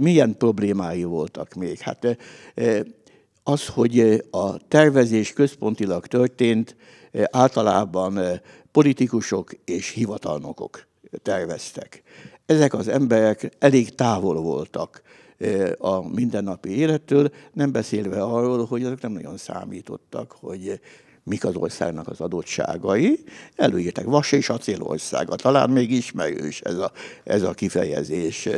Milyen problémái voltak még? Hát eh, eh, az, hogy eh, a tervezés központilag történt, általában politikusok és hivatalnokok terveztek. Ezek az emberek elég távol voltak a mindennapi élettől, nem beszélve arról, hogy azok nem nagyon számítottak, hogy mik az országnak az adottságai. Előírták vas és acél országa. talán még ismerős ez a, ez a kifejezés,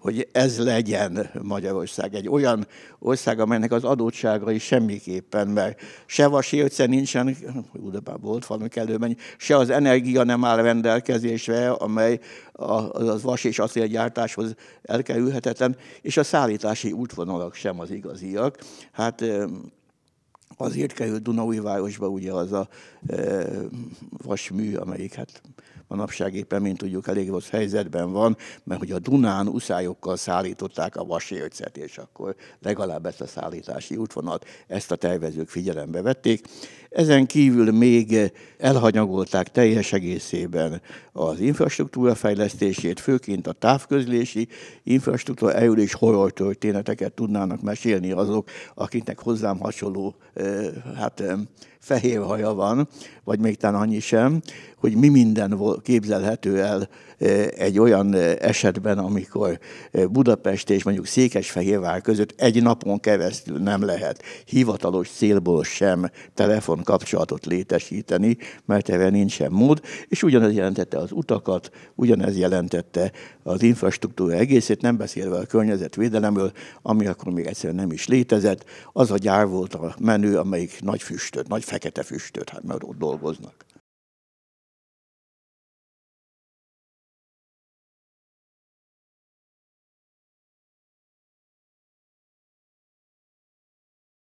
hogy ez legyen Magyarország. Egy olyan ország, amelynek az adottságai semmiképpen, mert se vas érce nincsen, Budapest volt valami kellőben, se az energia nem áll rendelkezésre, amely az vas és acélgyártáshoz elkerülhetetlen, és a szállítási útvonalak sem az igaziak. Hát Azért került Dunaújvárosba ugye az a e, vasmű, amelyik hát manapság éppen, mint tudjuk, elég rossz helyzetben van, mert hogy a Dunán uszályokkal szállították a vasércet, és akkor legalább ezt a szállítási útvonalat, ezt a tervezők figyelembe vették. Ezen kívül még elhanyagolták teljes egészében az infrastruktúra fejlesztését, főként a távközlési infrastruktúra, eljúl és horror történeteket tudnának mesélni azok, akiknek hozzám hasonló hát, fehér haja van, vagy még talán annyi sem, hogy mi minden képzelhető el egy olyan esetben, amikor Budapest és mondjuk Székesfehérvár között egy napon keresztül nem lehet hivatalos célból sem telefon kapcsolatot létesíteni, mert erre nincsen mód, és ugyanez jelentette az utakat, ugyanez jelentette az infrastruktúra egészét, nem beszélve a környezetvédelemről, ami akkor még egyszerűen nem is létezett. Az a gyár volt a menő, amelyik nagy füstöt, nagy fekete füstöt, hát mert ott dolgoznak.